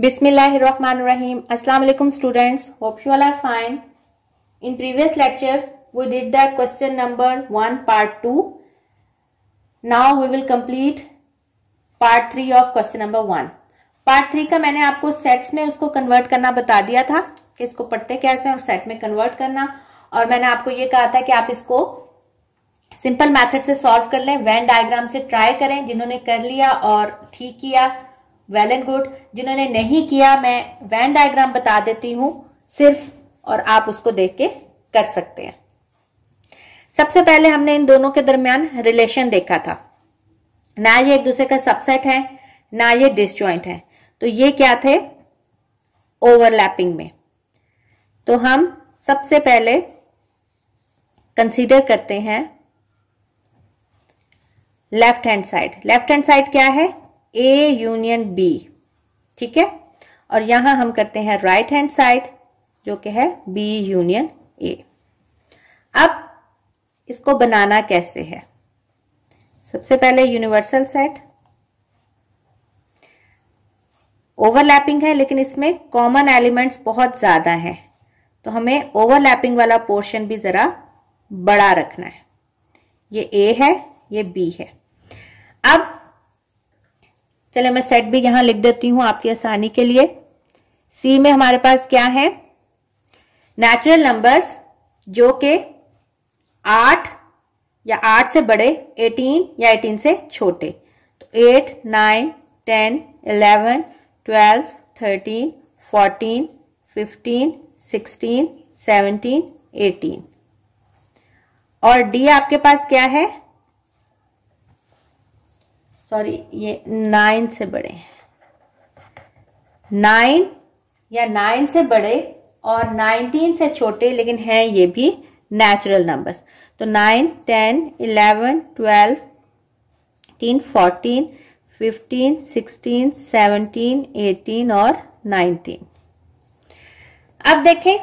बिस्मिल्लाम अलकुम students hope you all are fine in previous lecture we did the question number one part two now we will complete part three of question number one part three का मैंने आपको sets में उसको convert करना बता दिया था कि इसको पढ़ते कैसे और सेट में कन्वर्ट करना और मैंने आपको ये कहा था कि आप इसको सिंपल मैथड से सॉल्व कर लें वैन डायग्राम से ट्राई करें जिन्होंने कर लिया और ठीक किया वेल एंड गुड जिन्होंने नहीं किया मैं वैन डायग्राम बता देती हूं सिर्फ और आप उसको देख के कर सकते हैं सबसे पहले हमने इन दोनों के दरमियान रिलेशन देखा था ना ये एक दूसरे का सबसेट है ना ये डिसज्वाइंट है तो ये क्या थे ओवरलैपिंग में तो हम सबसे पहले कंसीडर करते हैं left hand side left hand side क्या है ए यूनियन बी ठीक है और यहां हम करते हैं राइट हैंड साइड जो कि है बी यूनियन ए अब इसको बनाना कैसे है सबसे पहले यूनिवर्सल सेट ओवरलैपिंग है लेकिन इसमें कॉमन एलिमेंट्स बहुत ज्यादा हैं तो हमें ओवरलैपिंग वाला पोर्शन भी जरा बड़ा रखना है ये ए है ये बी है अब चले मैं सेट भी यहाँ लिख देती हूँ आपकी आसानी के लिए सी में हमारे पास क्या है नेचुरल नंबर्स जो कि आठ या आठ से बड़े एटीन या एटीन से छोटे तो eight nine ten eleven twelve thirteen fourteen fifteen sixteen seventeen eighteen और डी आपके पास क्या है सॉरी ये नाइन से बड़े हैं नाइन या नाइन से बड़े और नाइनटीन से छोटे लेकिन हैं ये भी नेचुरल नंबर्स तो nine ten eleven twelve teen fourteen fifteen sixteen seventeen eighteen और नाइनटीन अब देखें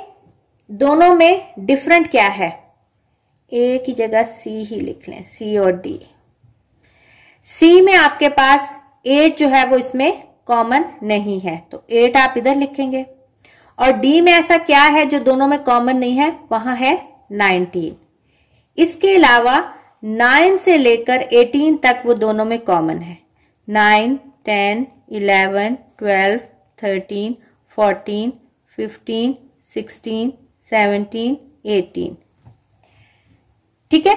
दोनों में डिफरेंट क्या है ए की जगह सी ही लिख लें सी और डी सी में आपके पास एट जो है वो इसमें कॉमन नहीं है तो एट आप इधर लिखेंगे और डी में ऐसा क्या है जो दोनों में कॉमन नहीं है वहां है नाइनटीन इसके अलावा नाइन से लेकर एटीन तक वो दोनों में कॉमन है nine ten eleven twelve thirteen fourteen fifteen sixteen seventeen eighteen ठीक है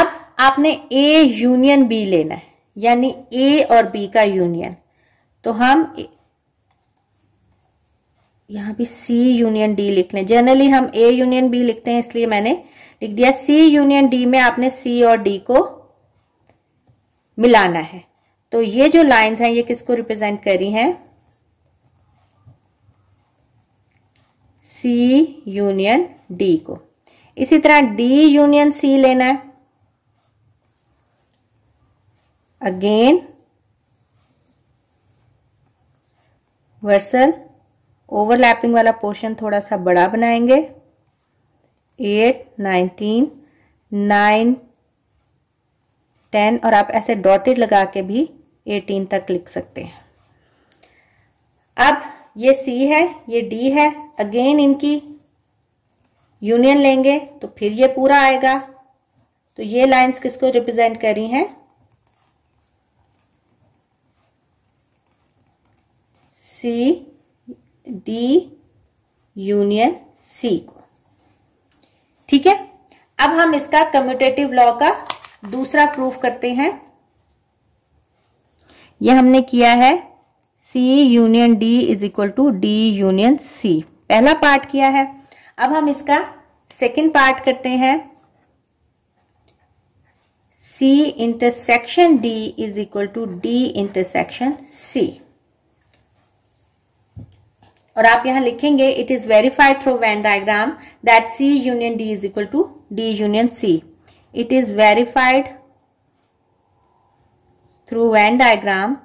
अब आपने ए यूनियन बी लेना है यानी ए और बी का यूनियन तो हम यहां भी सी यूनियन डी लिख लें जनरली हम ए यूनियन बी लिखते हैं इसलिए मैंने लिख दिया सी यूनियन डी में आपने सी और डी को मिलाना है तो ये जो लाइंस हैं ये किसको रिप्रेजेंट करी हैं सी यूनियन डी को इसी तरह डी यूनियन सी लेना है अगेन वर्सल ओवरलैपिंग वाला पोर्शन थोड़ा सा बड़ा बनाएंगे एट नाइनटीन नाइन टेन और आप ऐसे डॉटेड लगा के भी एटीन तक लिख सकते हैं अब ये सी है ये डी है अगेन इनकी यूनियन लेंगे तो फिर ये पूरा आएगा तो ये लाइंस किसको रिप्रेजेंट कर रही हैं सी डी यूनियन सी को ठीक है अब हम इसका कम्यूटेटिव लॉ का दूसरा प्रूफ करते हैं यह हमने किया है C union D is equal to D union C पहला पार्ट किया है अब हम इसका सेकंड पार्ट करते हैं C intersection D is equal to D intersection C और आप यहां लिखेंगे it is verified through Venn diagram that C union D is equal to D union C it is verified through Venn diagram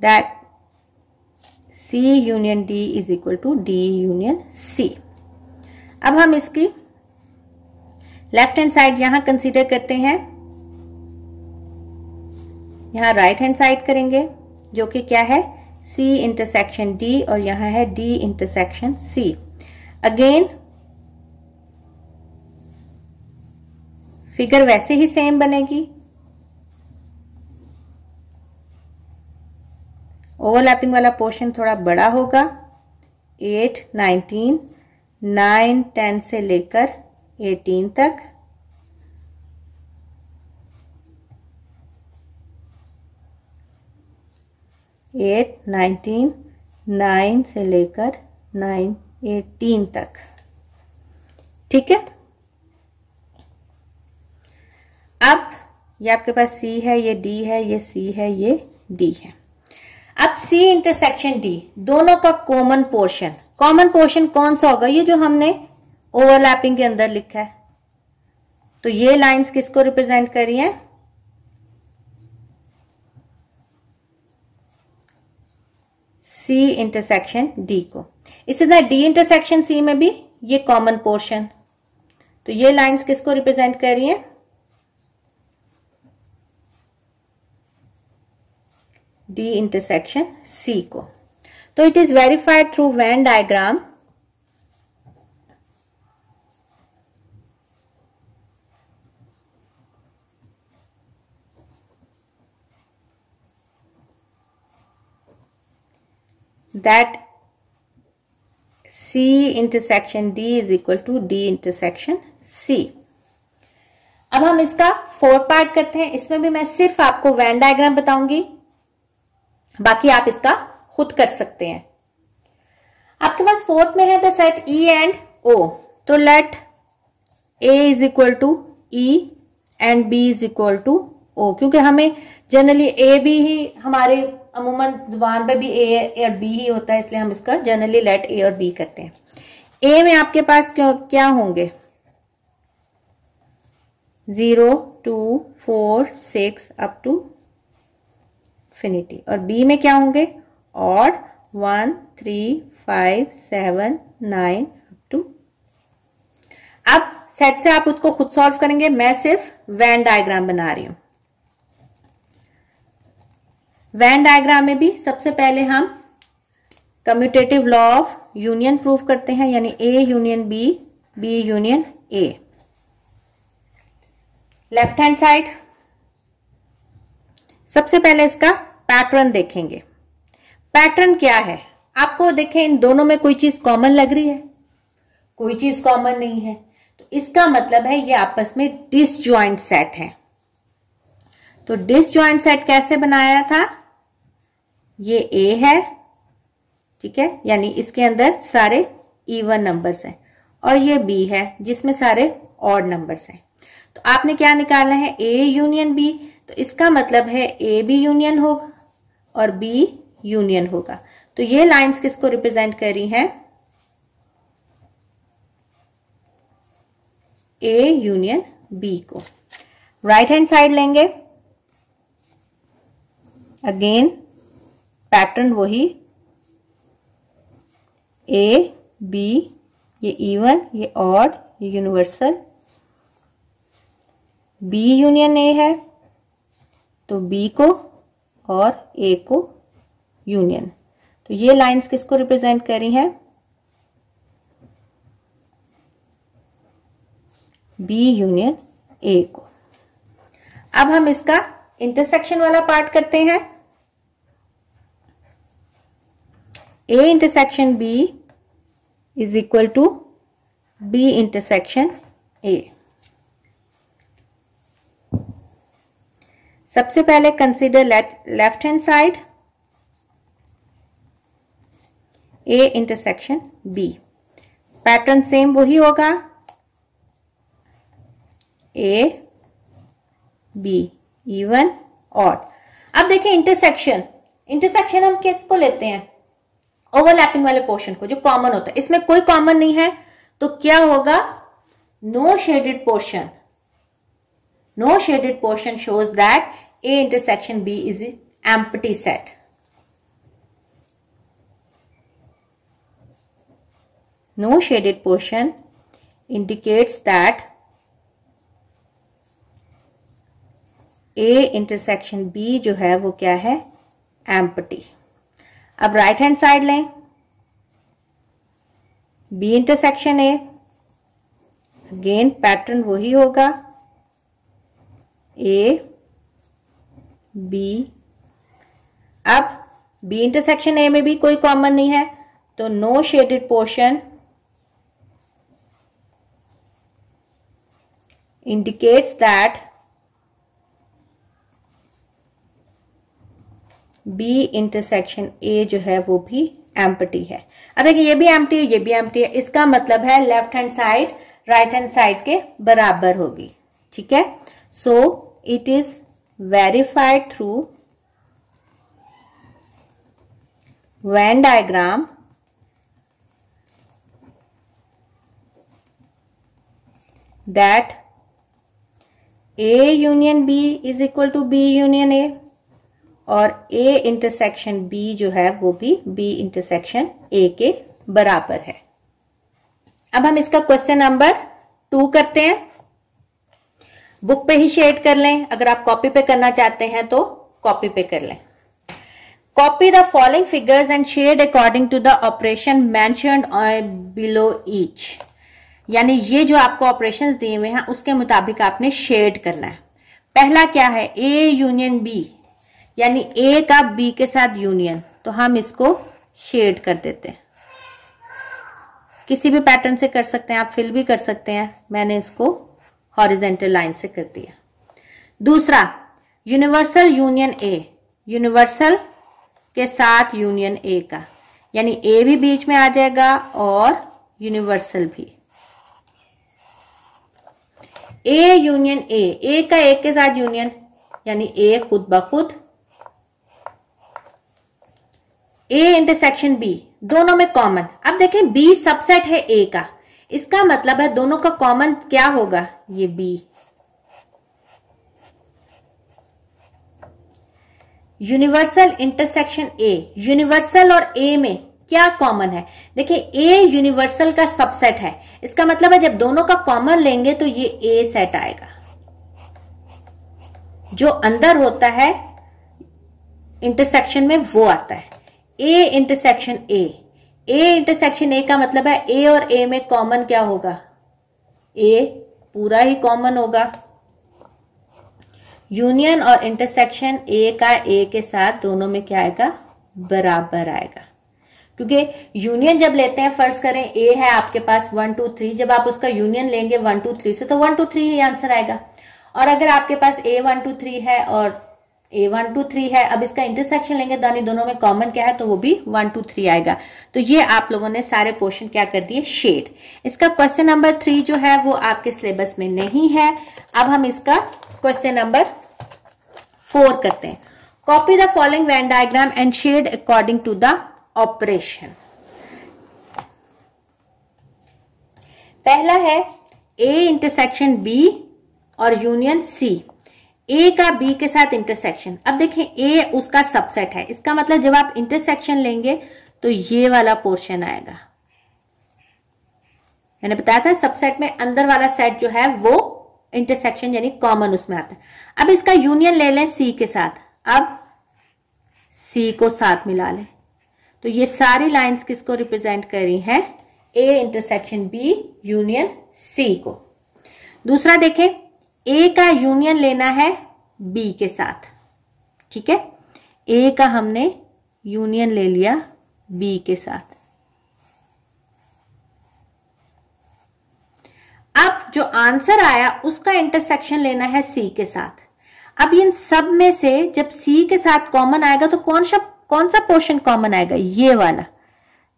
that C union D is equal to D union C अब हम इसकी left hand side यहां consider करते हैं यहाँ right hand side करेंगे जो कि क्या है सी इंटरसेक्शन डी और यहाँ है D intersection C again figure वैसे ही सेम बनेगी ओवरलैपिंग वाला पोर्शन थोड़ा बड़ा होगा एट नाइनटीन नाइन टेन से लेकर एटीन तक एट नाइनटीन नाइन से लेकर नाइन एटीन तक ठीक है अब ये आपके पास सी है ये डी है ये सी है ये डी है अब सी इंटरसेक्शन डी दोनों का कॉमन पोर्शन कॉमन पोर्शन कौन सा होगा ये जो हमने ओवरलैपिंग के अंदर लिखा है तो ये लाइंस किसको रिप्रेजेंट करी हैं सी इंटरसेक्शन डी को इसी तरह डी इंटरसेक्शन सी में भी ये कॉमन पोर्शन तो ये लाइंस किसको रिप्रेजेंट कर रही है डी इंटरसेक्शन सी को तो it is verified through Venn diagram that C intersection D is equal to D intersection C अब हम इसका फोर पार्ट करते हैं इसमें भी मैं सिर्फ आपको वैन डायग्राम बताऊंगी बाकी आप इसका खुद कर सकते हैं आपके पास फोर्थ में है the set E and O तो let A is equal to E and B is equal to O क्योंकि हमें जनरली ए बी ही हमारे अमूमन जुबान पे भी ए और बी ही होता है इसलिए हम इसका जनरली लेट ए और बी करते हैं ए में आपके पास क्यों क्या होंगे zero two four six up to infinity और बी में क्या होंगे और one three five seven nine up to अब सेट से आप उसको खुद सॉल्व करेंगे मैं सिर्फ वैन डायग्राम बना रही हूं वैन डायग्राम में भी सबसे पहले हम commutative law of union prove करते हैं यानी A union B B union A left hand side सबसे पहले इसका पैटर्न देखेंगे पैटर्न क्या है आपको देखें इन दोनों में कोई चीज कॉमन लग रही है कोई चीज कॉमन नहीं है तो इसका मतलब है ये आपस में डिसज्वाइंट सेट है तो डिसज्वाइंट सेट कैसे बनाया था ये ए है ठीक है यानी इसके अंदर सारे इवन नंबर्स हैं और ये बी है जिसमें सारे और नंबर्स हैं तो आपने क्या निकालना है ए यूनियन बी तो इसका मतलब है ए भी यूनियन होगा और बी यूनियन होगा तो ये लाइंस किसको रिप्रेजेंट कर रही हैं ए यूनियन बी को राइट हैंड साइड लेंगे अगेन पैटर्न वही ए बी ये इवन ये ऑड ये यूनिवर्सल बी यूनियन ए है तो बी को और ए को यूनियन तो ये लाइंस किसको रिप्रेजेंट करी हैं बी यूनियन ए को अब हम इसका इंटरसेक्शन वाला पार्ट करते हैं A intersection B is equal to B intersection A. सबसे पहले consider left hand side A intersection B pattern same वही होगा ए बी इवन और अब देखिए इंटरसेक्शन इंटरसेक्शन हम किसको लेते हैं ओवरलैपिंग वाले पोर्शन को जो कॉमन होता है इसमें कोई कॉमन नहीं है तो क्या होगा no shaded portion no shaded portion shows that A intersection B is empty set no shaded portion indicates that A intersection B जो है वो क्या है एम्पटी अब राइट हैंड साइड लें B intersection A again pattern वही होगा A B अब बी इंटरसेक्शन ए में भी कोई कॉमन नहीं है तो no shaded portion indicates that B intersection A जो है वो भी एम्पटी है अब देखिए ये भी एम्पटी है ये भी एम्पटी है इसका मतलब है left hand side right hand side के बराबर होगी ठीक है so it is verified through Venn diagram that A union B is equal to B union A और ए इंटरसेक्शन बी जो है वो भी बी इंटरसेक्शन ए के बराबर है अब हम इसका क्वेश्चन नंबर टू करते हैं बुक पे ही शेड कर लें अगर आप कॉपी पे करना चाहते हैं तो कॉपी पे कर लें copy the following figures and shade according to the operation mention below each यानी ये जो आपको ऑपरेशंस दिए हुए हैं उसके मुताबिक आपने शेड करना है पहला क्या है ए यूनियन बी यानी ए का बी के साथ यूनियन तो हम इसको शेड कर देते हैं किसी भी पैटर्न से कर सकते हैं आप फिल भी कर सकते हैं मैंने इसको हॉरिजेंटल लाइन से कर दिया दूसरा यूनिवर्सल यूनियन ए यूनिवर्सल के साथ यूनियन ए का यानी ए भी बीच में आ जाएगा और यूनिवर्सल भी ए यूनियन ए ए का ए के साथ यूनियन यानी ए खुद ब खुद ए इंटरसेक्शन बी दोनों में कॉमन अब देखें बी सबसेट है ए का इसका मतलब है दोनों का कॉमन क्या होगा ये B universal intersection A universal और ए में क्या कॉमन है देखिए ए यूनिवर्सल का सबसेट है इसका मतलब है जब दोनों का कॉमन लेंगे तो ये ए सेट आएगा जो अंदर होता है इंटरसेक्शन में वो आता है A intersection A A intersection A का मतलब है ए और ए में कॉमन क्या होगा ए पूरा ही कॉमन होगा यूनियन और इंटरसेक्शन ए का ए के साथ दोनों में क्या आएगा बराबर आएगा क्योंकि यूनियन जब लेते हैं फर्ज करें ए है आपके पास वन टू थ्री जब आप उसका यूनियन लेंगे वन टू थ्री से तो वन टू थ्री ही आंसर आएगा और अगर आपके पास ए वन टू थ्री है और ए वन टू थ्री है अब इसका इंटरसेक्शन लेंगे दानी दोनों में कॉमन क्या है तो वो भी वन टू थ्री आएगा तो ये आप लोगों ने सारे पोर्शन क्या कर दिए शेड इसका क्वेश्चन नंबर थ्री जो है वो आपके सिलेबस में नहीं है अब हम इसका क्वेश्चन नंबर फोर करते हैं copy the following Venn diagram and shade according to the operation पहला है ए इंटरसेक्शन बी और यूनियन सी ए का बी के साथ इंटरसेक्शन अब देखें ए उसका सबसेट है इसका मतलब जब आप इंटरसेक्शन लेंगे तो ये वाला पोर्शन आएगा मैंने बताया था सबसेट में अंदर वाला सेट जो है वो इंटरसेक्शन यानी कॉमन उसमें आता है अब इसका यूनियन ले लें सी के साथ अब सी को साथ मिला लें तो ये सारी लाइंस किसको रिप्रेजेंट करी हैं A intersection B union C को दूसरा देखें ए का यूनियन लेना है बी के साथ ठीक है ए का हमने यूनियन ले लिया बी के साथ अब जो आंसर आया उसका इंटरसेक्शन लेना है सी के साथ अब इन सब में से जब सी के साथ कॉमन आएगा तो कौन सा कौन सा पोर्शन कॉमन आएगा ये वाला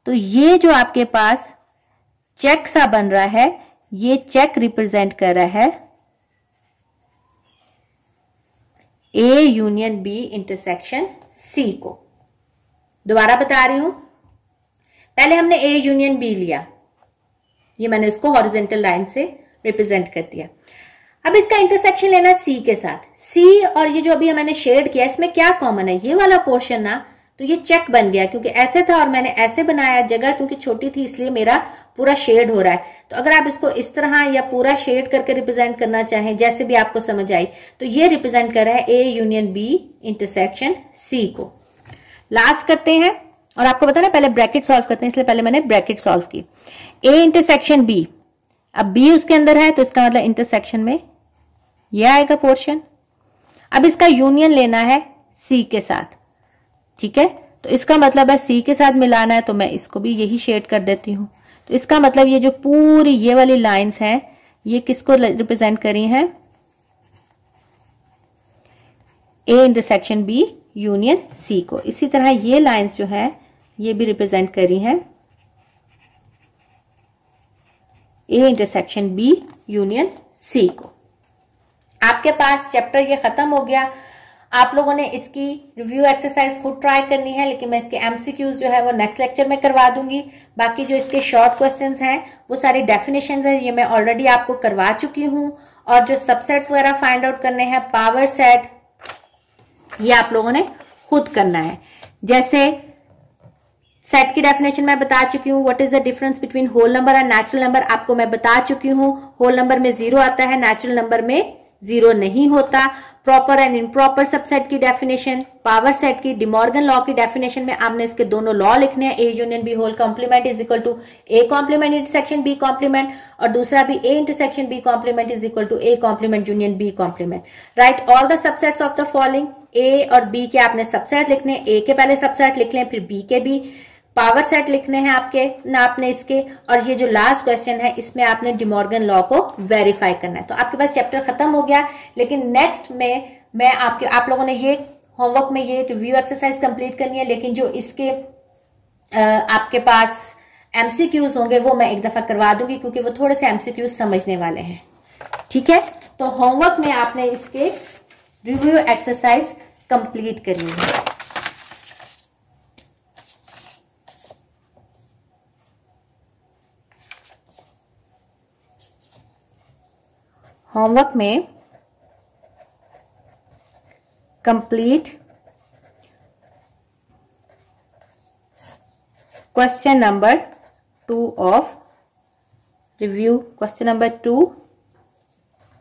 तो ये जो आपके पास चेक सा बन रहा है ये चेक रिप्रेजेंट कर रहा है A union B intersection C को दोबारा बता रही हूं पहले हमने ए यूनियन बी लिया ये मैंने इसको हॉरिजेंटल लाइन से रिप्रेजेंट कर दिया अब इसका इंटरसेक्शन लेना सी के साथ सी और ये जो अभी मैंने शेड किया इसमें क्या कॉमन है ये वाला पोर्शन ना तो ये चेक बन गया क्योंकि ऐसे था और मैंने ऐसे बनाया जगह क्योंकि छोटी थी इसलिए मेरा पूरा शेड हो रहा है तो अगर आप इसको इस तरह या पूरा शेड करके रिप्रेजेंट करना चाहें जैसे भी आपको समझ आई तो ये रिप्रेजेंट कर रहा है A union B intersection C को लास्ट करते हैं और आपको पता ना पहले ब्रैकेट सॉल्व करते हैं इसलिए पहले मैंने ब्रैकेट सॉल्व की ए इंटरसेक्शन बी अब बी उसके अंदर है तो इसका मतलब इंटरसेक्शन में यह आएगा पोर्शन अब इसका यूनियन लेना है सी के साथ ठीक है तो इसका मतलब है सी के साथ मिलाना है तो मैं इसको भी यही शेड कर देती हूँ तो इसका मतलब ये जो पूरी ये वाली लाइंस हैं ये किसको रिप्रेजेंट करी हैं A intersection B union C को इसी तरह ये लाइंस जो है ये भी रिप्रेजेंट करी हैं A intersection B union C को आपके पास चैप्टर ये खत्म हो गया आप लोगों ने इसकी रिव्यू एक्सरसाइज खुद ट्राई करनी है लेकिन मैं इसके एमसीक्यूज जो है वो नेक्स्ट लेक्चर में करवा दूंगी बाकी जो इसके शॉर्ट क्वेश्चंस हैं वो सारे डेफिनेशन हैं ये मैं ऑलरेडी आपको करवा चुकी हूँ और जो सबसेट्स वगैरह फाइंड आउट करने हैं पावर सेट ये आप लोगों ने खुद करना है जैसे सेट की डेफिनेशन मैं बता चुकी हूँ what is the difference between whole number and natural number आपको मैं बता चुकी हूँ होल नंबर में जीरो आता है नेचुरल नंबर में जीरो नहीं होता प्रॉपर एंड इम्प्रॉपर सबसेट की डेफिनेशन पावर सेट की डिमोर्गन लॉ की डेफिनेशन में आपने इसके दोनों लॉ लिखने हैं A union B whole complement is equal to A complement intersection B complement और दूसरा भी A intersection B complement is equal to A complement union B complement write all the subsets of the following A और B के आपने subset लिखने ए के पहले subset लिख लें फिर बी के भी पावर सेट लिखने हैं आपके ना आपने इसके और ये जो लास्ट क्वेश्चन है इसमें आपने डिमोर्गन लॉ को वेरीफाई करना है तो आपके पास चैप्टर खत्म हो गया लेकिन नेक्स्ट में मैं आपके आप लोगों ने ये होमवर्क में ये रिव्यू एक्सरसाइज कंप्लीट करनी है लेकिन जो इसके आपके पास एमसीक्यूज होंगे वो मैं एक दफा करवा दूंगी क्योंकि वो थोड़े से एमसीक्यूज समझने वाले हैं ठीक है तो होमवर्क में आपने इसके रिव्यू एक्सरसाइज कंप्लीट करनी है होमवर्क में complete question number two of review question number two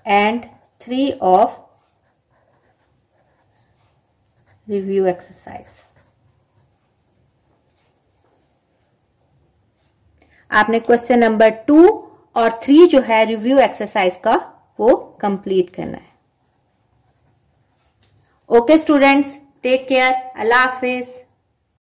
and three of review exercise आपने क्वेश्चन नंबर टू और थ्री जो है रिव्यू एक्सरसाइज का वो कंप्लीट करना है ओके स्टूडेंट्स टेक केयर अल्लाह हाफिज़